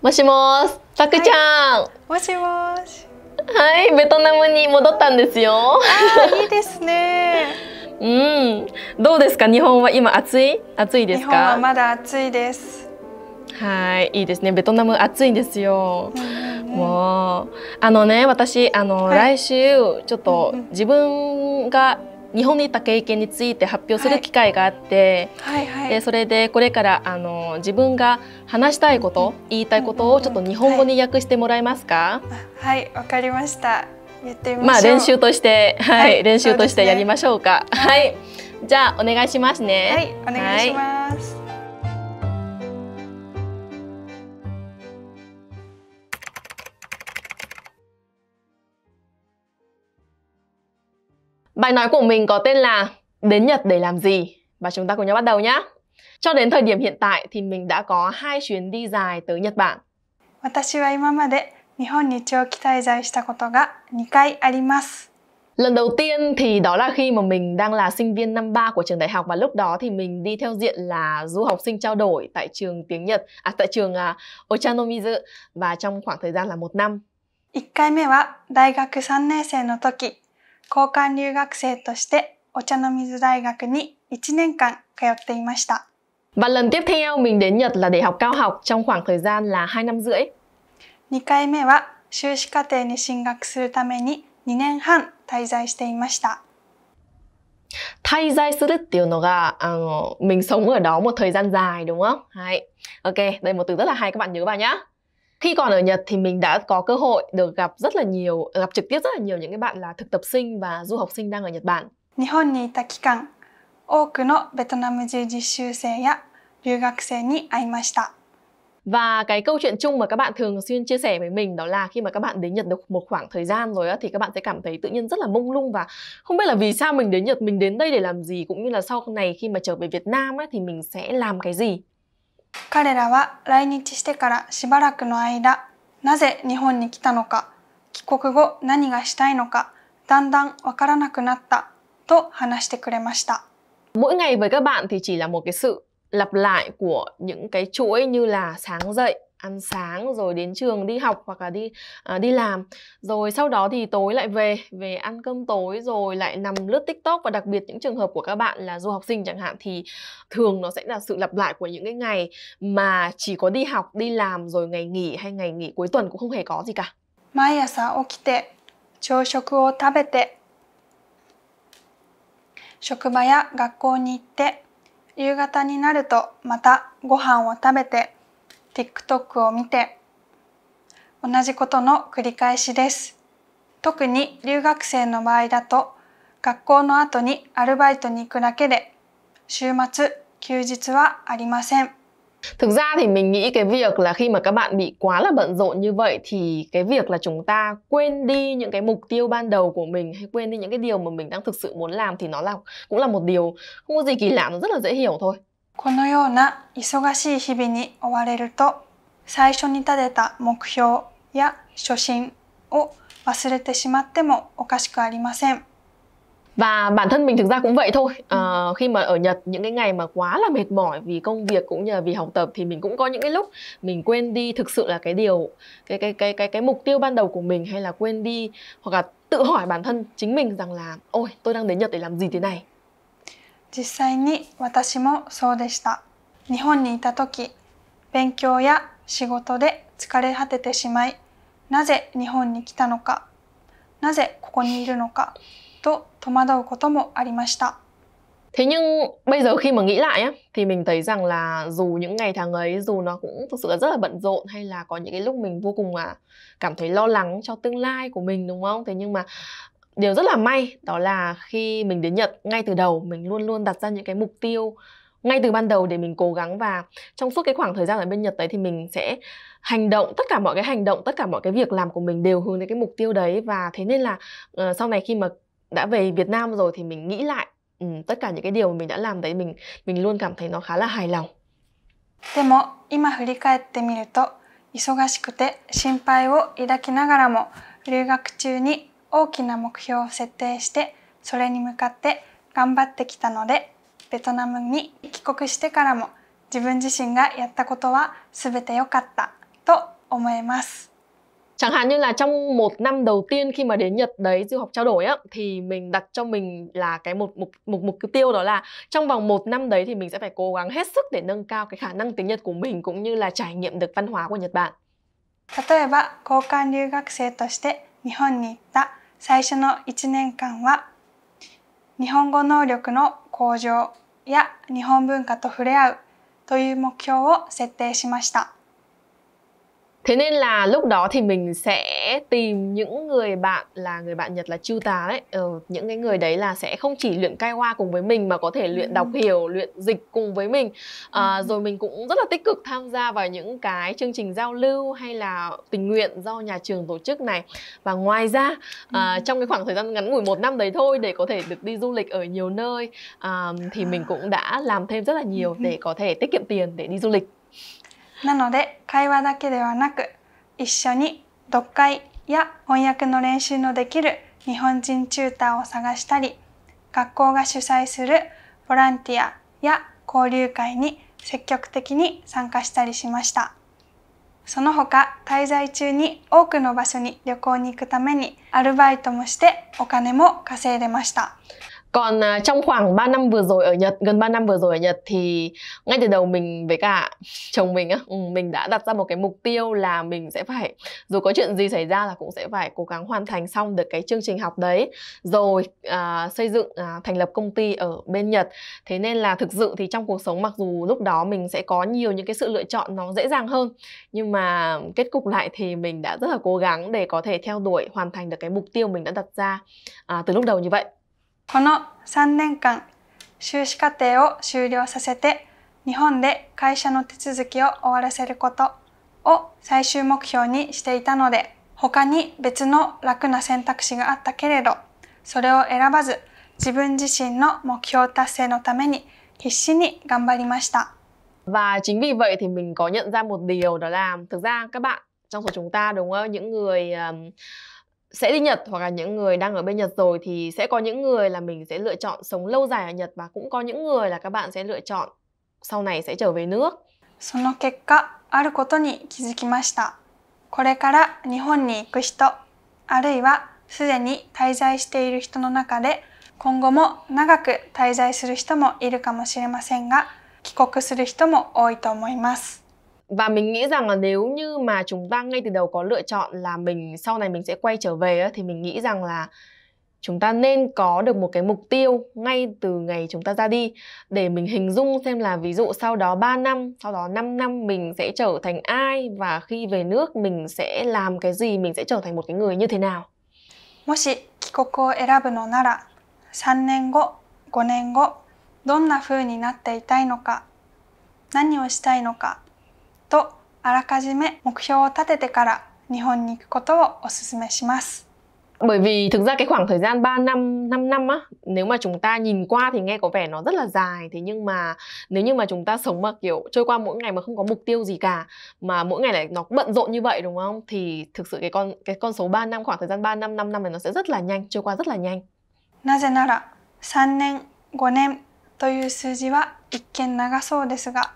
もしもーす、たくちゃん、はい、もしもーし。はい、ベトナムに戻ったんですよ。いいですね。うん、どうですか、日本は今暑い、暑いですか。まだ暑いです。はい、いいですね、ベトナム暑いんですよ。うん、もう、あのね、私、あの、はい、来週、ちょっと自分が日本にいた経験について発表する機会があって、はいはいはい、でそれでこれからあの自分が話したいこと、うん、言いたいことをちょっと日本語に訳してもらえますかはいわ、はい、かりました言ってみまあ練習として、はい、はい、練習としてやりましょうか、ね、はい、じゃあお願いしますねはいお願いします、Bài nói của mình có tên là Đến Nhật để làm gì? Và chúng ta cùng nhau bắt đầu nhé. Cho đến thời điểm hiện tại thì mình đã có hai chuyến đi dài tới Nhật Bản. Lần đầu tiên thì đó là khi mà mình đang là sinh viên năm 3 của trường đại học và lúc đó thì mình đi theo diện là du học sinh trao đổi tại trường tiếng Nhật à tại trường uh, Ochanomizu và trong khoảng thời gian là một năm. 1回目は大学3年生の時交換留学生としてお茶の水大学に1年間通っていました。Và lần tiếp theo mình đến Nhật là để học cao học trong khoảng thời gian là 2 năm rưỡi. 2回目は修士課程に進学するために2年半滞在していました。Thay dai sư đức tiểu nó gà uh, mình sống ở đó một thời gian dài đúng không? Hay. Ok, đây một từ rất là hay các bạn nhớ vào nhá khi còn ở Nhật thì mình đã có cơ hội được gặp rất là nhiều gặp trực tiếp rất là nhiều những cái bạn là thực tập sinh và du học sinh đang ở Nhật Bản. Và cái câu chuyện chung mà các bạn thường xuyên chia sẻ với mình đó là khi mà các bạn đến Nhật được một khoảng thời gian rồi á, thì các bạn sẽ cảm thấy tự nhiên rất là mông lung và không biết là vì sao mình đến Nhật, mình đến đây để làm gì cũng như là sau này khi mà trở về Việt Nam á, thì mình sẽ làm cái gì. 彼らは来日してからしばらくの間なぜ日本に来たのか帰国後何がしたいのかだんだんわからなくなったと話してくれました。Mỗi ngày với các bạn thì chỉ là một cái sự lặp lại của những cái chuỗi như là sáng dậy, ăn sáng rồi đến trường đi học hoặc là đi à, đi làm rồi sau đó thì tối lại về về ăn cơm tối rồi lại nằm lướt tiktok và đặc biệt những trường hợp của các bạn là du học sinh chẳng hạn thì thường nó sẽ là sự lặp lại của những cái ngày mà chỉ có đi học đi làm rồi ngày nghỉ hay ngày nghỉ cuối tuần cũng không hề có gì cả 毎朝起きて朝食を食べて職場や学校に行って夕方になるとまたご飯を食べて TikTok を見て同じことの繰り返しです特に留学生の場合だと学校の後にアルバイトに行くだけで週末休日はありません Thực ra thì mình nghĩ cái việc là khi mà các bạn bị quá là bận rộn như vậy thì cái việc là chúng ta quên đi những cái mục tiêu ban đầu của mình hay quên đi những cái điều mà mình đang thực sự muốn làm thì nó là cũng là một điều không có gì kỳ lạ nó rất là dễ hiểu thôi và bản thân mình thực ra cũng vậy thôi à, khi mà ở nhật những cái ngày mà quá là mệt mỏi vì công việc cũng như là vì học tập thì mình cũng có những cái lúc mình quên đi thực sự là cái điều cái cái cái cái cái mục tiêu ban đầu của mình hay là quên đi hoặc là tự hỏi bản thân chính mình rằng là ôi tôi đang đến nhật để làm gì thế này 実際に私もそうでした日本にいた時勉強や仕事で疲れ果ててしまいなぜ日本に来たのかなぜここにいるのかと戸惑うこともありました。Thế nhưng bây giờ khi mà nghĩ lại á, thì mình thấy rằng là dù những ngày tháng ấy dù nó cũng thực sự là rất là bận rộn hay là có những cái lúc mình vô cùng là cảm thấy lo lắng cho tương lai của mình đúng không? Thế nhưng mà điều rất là may đó là khi mình đến Nhật ngay từ đầu mình luôn luôn đặt ra những cái mục tiêu ngay từ ban đầu để mình cố gắng và trong suốt cái khoảng thời gian ở bên Nhật đấy thì mình sẽ hành động tất cả mọi cái hành động tất cả mọi cái việc làm của mình đều hướng đến cái mục tiêu đấy và thế nên là uh, sau này khi mà đã về Việt Nam rồi thì mình nghĩ lại ừ, tất cả những cái điều mà mình đã làm đấy mình mình luôn cảm thấy nó khá là hài lòng. でも今振り返ってみると忙しくて心配を抱きながらも留学中に大きな目標を設定してそれに向かって頑張ってきたのでベトナムに帰国してからも自分自身がやったことは全て良かったと思います。Chẳng hạn như là trong một năm đầu tiên khi mà đến Nhật đấy du học trao đổi á thì mình đặt cho mình là cái một mục mục mục tiêu đó là trong vòng một năm đấy thì mình sẽ phải cố gắng hết sức để nâng cao cái khả năng tiếng Nhật của mình cũng như là trải nghiệm được văn hóa của Nhật Bản. 例えば交換留学生として日本に行った最初の1年間は日本語能力の向上や日本文化と触れ合うという目標を設定しました。thế nên là lúc đó thì mình sẽ tìm những người bạn là người bạn nhật là chu tá đấy ừ, những cái người đấy là sẽ không chỉ luyện cai hoa cùng với mình mà có thể luyện đọc ừ. hiểu luyện dịch cùng với mình à, rồi mình cũng rất là tích cực tham gia vào những cái chương trình giao lưu hay là tình nguyện do nhà trường tổ chức này và ngoài ra à, trong cái khoảng thời gian ngắn ngủi một năm đấy thôi để có thể được đi du lịch ở nhiều nơi à, thì mình à. cũng đã làm thêm rất là nhiều để có thể tiết kiệm tiền để đi du lịch なので会話だけではなく一緒に読解や翻訳の練習のできる日本人チューターを探したり学校が主催するボランティアや交流会に積極的に参加したりしましたその他滞在中に多くの場所に旅行に行くためにアルバイトもしてお金も稼いでました còn à, trong khoảng 3 năm vừa rồi ở Nhật gần 3 năm vừa rồi ở Nhật thì ngay từ đầu mình với cả chồng mình á ừ, mình đã đặt ra một cái mục tiêu là mình sẽ phải dù có chuyện gì xảy ra là cũng sẽ phải cố gắng hoàn thành xong được cái chương trình học đấy rồi uh, xây dựng uh, thành lập công ty ở bên Nhật thế nên là thực sự thì trong cuộc sống mặc dù lúc đó mình sẽ có nhiều những cái sự lựa chọn nó dễ dàng hơn nhưng mà kết cục lại thì mình đã rất là cố gắng để có thể theo đuổi hoàn thành được cái mục tiêu mình đã đặt ra uh, từ lúc đầu như vậy この3年間修士課程を終了させて日本で会社の手続きを終わらせることを最終目標にしていたので他に別の楽な選択肢があったけれどそれを選ばず自分自身の目標達成のために必死に頑張りました。Và chính vì vậy thì mình có nhận ra một điều đó là thực ra các bạn trong số chúng ta đúng không? Những người um, sẽ đi Nhật hoặc là những người đang ở bên Nhật rồi thì sẽ có những người là mình sẽ lựa chọn sống lâu dài ở Nhật và cũng có những người là các bạn sẽ lựa chọn sau này sẽ trở về nước. その結果、あることに気づきました。これから日本に行く人、あるいはすでに滞在している人の中で、今後も長く滞在する人もいるかもしれませんが、帰国する人も多いと思います。và mình nghĩ rằng là nếu như mà chúng ta ngay từ đầu có lựa chọn là mình sau này mình sẽ quay trở về ấy, thì mình nghĩ rằng là chúng ta nên có được một cái mục tiêu ngay từ ngày chúng ta ra đi để mình hình dung xem là ví dụ sau đó 3 năm, sau đó 5 năm mình sẽ trở thành ai và khi về nước mình sẽ làm cái gì, mình sẽ trở thành một cái người như thế nào. もし帰国を選ぶのなら3年後、5年後、どんな風になっていたいのか、何をしたいのかとあらかじめ目標を立ててから日本に行くことをお勧めします。Bởi vì thực ra cái khoảng thời gian 3 năm, 5 năm á, nếu mà chúng ta nhìn qua thì nghe có vẻ nó rất là dài Thế nhưng mà nếu như mà chúng ta sống mà kiểu trôi qua mỗi ngày mà không có mục tiêu gì cả Mà mỗi ngày lại nó bận rộn như vậy đúng không? Thì thực sự cái con cái con số 3 năm, khoảng thời gian 3 năm, 5 năm này nó sẽ rất là nhanh, trôi qua rất là nhanh なぜなら3 năm, 5 năm, という数字は一見長そうですが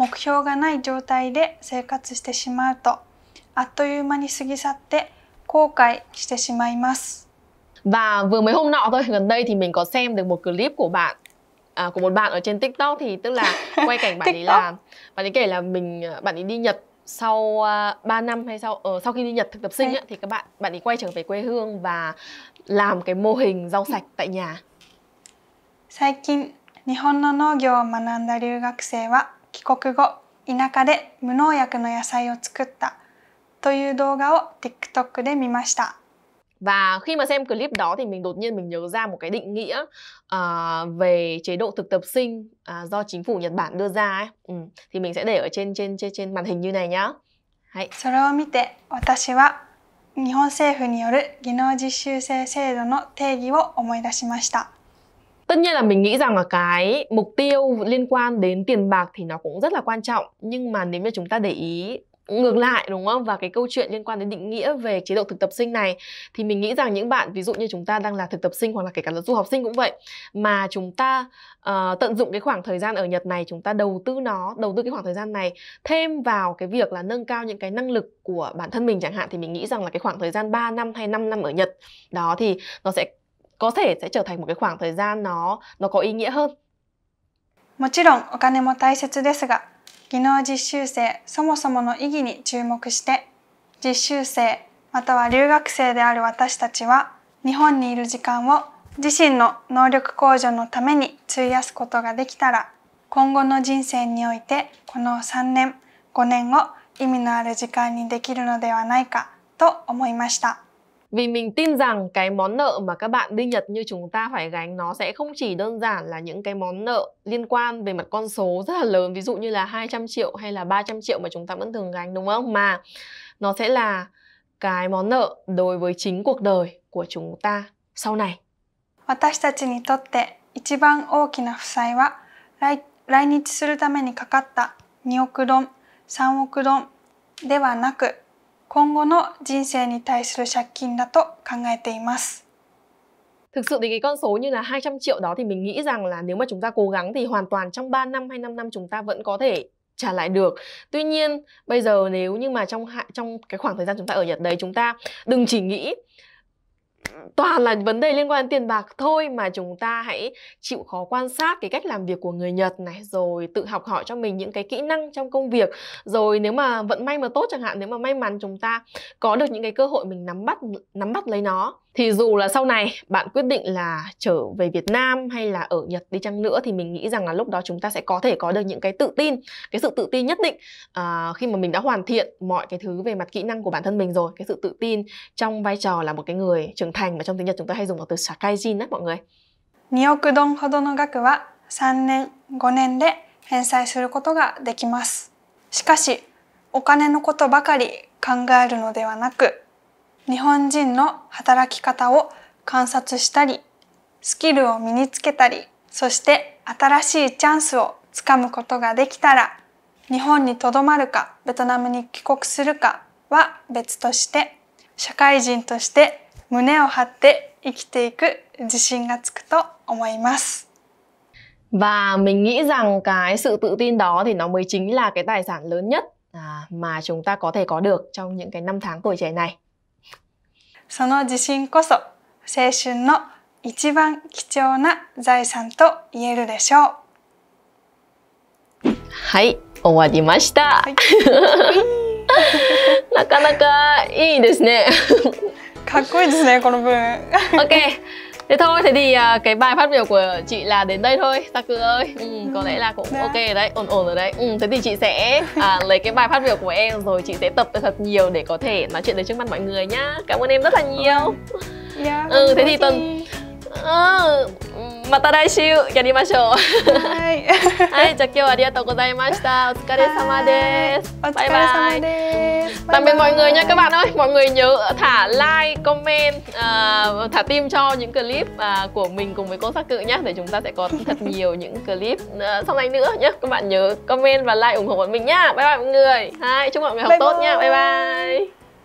目標がない状態で生活してしまうとあっという間に過ぎ去って後悔してしまいます。Và vừa mới hôm nọ thôi gần đây thì mình có xem được một clip của bạn à, của một bạn ở trên TikTok thì tức là quay cảnh bạn ấy làm bạn ấy kể là mình bạn ấy đi Nhật sau uh, à, 3 năm hay sau uh, sau khi đi Nhật thực tập sinh ấy, dạ. thì các bạn bạn ấy quay trở về quê hương và làm cái mô hình rau sạch tại nhà. 最近日本の農業を学んだ留学生は帰国後田舎で無農薬の野菜を作ったという動画を TikTok で見ました。Và khi mà xem clip đó thì mình đột nhiên mình nhớ ra một cái định nghĩa uh, về chế độ thực tập sinh uh, do chính phủ Nhật Bản đưa ra ấy. Ừ. Thì mình sẽ để ở trên trên trên trên màn hình như này nhá. Hãy. それを見て私は日本政府による技能実習生制度の定義を思い出しました。tất nhiên là mình nghĩ rằng là cái mục tiêu liên quan đến tiền bạc thì nó cũng rất là quan trọng nhưng mà nếu như chúng ta để ý ngược lại đúng không và cái câu chuyện liên quan đến định nghĩa về chế độ thực tập sinh này thì mình nghĩ rằng những bạn ví dụ như chúng ta đang là thực tập sinh hoặc là kể cả là du học sinh cũng vậy mà chúng ta uh, tận dụng cái khoảng thời gian ở Nhật này chúng ta đầu tư nó đầu tư cái khoảng thời gian này thêm vào cái việc là nâng cao những cái năng lực của bản thân mình chẳng hạn thì mình nghĩ rằng là cái khoảng thời gian 3 năm hay 5 năm ở Nhật đó thì nó sẽ có thể sẽ trở thành một cái khoảng thời gian nó nó có ý nghĩa hơn. もちろんお金も大切ですが、技能実習生そもそもの意義に注目して、実習生または留学生である私たちは、日本にいる時間を自身の能力向上のために費やすことができたら、今後の人生においてこの3年、5年を意味のある時間にできるのではないかと思いました。vì mình tin rằng cái món nợ mà các bạn đi Nhật như chúng ta phải gánh nó sẽ không chỉ đơn giản là những cái món nợ liên quan về mặt con số rất là lớn ví dụ như là 200 triệu hay là 300 triệu mà chúng ta vẫn thường gánh đúng không mà nó sẽ là cái món nợ đối với chính cuộc đời của chúng ta sau này. 私たちにとって一番大きな負債は来来日するためにかかった2億ドン、3億ドンではなく今後の人生に対する借金だと考えています。Thực sự thì cái con số như là 200 triệu đó thì mình nghĩ rằng là nếu mà chúng ta cố gắng thì hoàn toàn trong 3 năm hay 5 năm chúng ta vẫn có thể trả lại được. Tuy nhiên, bây giờ nếu như mà trong trong cái khoảng thời gian chúng ta ở Nhật đấy chúng ta đừng chỉ nghĩ toàn là vấn đề liên quan đến tiền bạc thôi mà chúng ta hãy chịu khó quan sát cái cách làm việc của người Nhật này rồi tự học hỏi cho mình những cái kỹ năng trong công việc rồi nếu mà vận may mà tốt chẳng hạn nếu mà may mắn chúng ta có được những cái cơ hội mình nắm bắt nắm bắt lấy nó thì dù là sau này bạn quyết định là trở về Việt Nam hay là ở Nhật đi chăng nữa thì mình nghĩ rằng là lúc đó chúng ta sẽ có thể có được những cái tự tin cái sự tự tin nhất định uh, khi mà mình đã hoàn thiện mọi cái thứ về mặt kỹ năng của bản thân mình rồi cái sự tự tin trong vai trò là một cái người trưởng thành và trong tiếng Nhật chúng ta hay dùng từ sakaijin đấy mọi người 2億ドンほどの額は3年5年で返済することができますしかしお金のことばかり考えるのではなく日本人の働き方を観察したりスキルを身につけたりそして新しいチャンスをつかむことができたら日本にとどまるかベトナムに帰国するかは別として社会人として胸を張って生きていく自信がつくと思います。Và mình nghĩ rằng cái sự tự tin đó thì nó mới chính là cái tài sản lớn nhất à, mà chúng ta có thể có được trong những cái năm tháng tuổi trẻ này. その自信こそ青春の一番貴重な財産と言えるでしょうはい終わりました、はい、なかなかいいですね かっこいいですねこの文 OK thế thôi thế thì à, cái bài phát biểu của chị là đến đây thôi Saku ơi ừ. ừ, có lẽ là cũng dạ. ok rồi đấy ổn ổn rồi đấy ừ, thế thì chị sẽ à, lấy cái bài phát biểu của em rồi chị sẽ tập thật nhiều để có thể nói chuyện đến trước mặt mọi người nhá cảm ơn em rất là nhiều vâng. dạ, ừ thế thì tuần ừ, mà ta đây siêu show はい、じゃあ今日はありがとうございました。お疲れ様です。Bye bye. Tạm biệt mọi người nha các bạn ơi. Mọi người nhớ thả like, comment, uh, thả tim cho những clip uh, của mình cùng với cô Sắc Cự nhé để chúng ta sẽ có thật nhiều những clip uh, sau này nữa nhé. Các bạn nhớ comment và like ủng hộ bọn mình nhá. Bye bye mọi người. Hai, chúc mọi người học bye tốt bye. nha. Bye bye.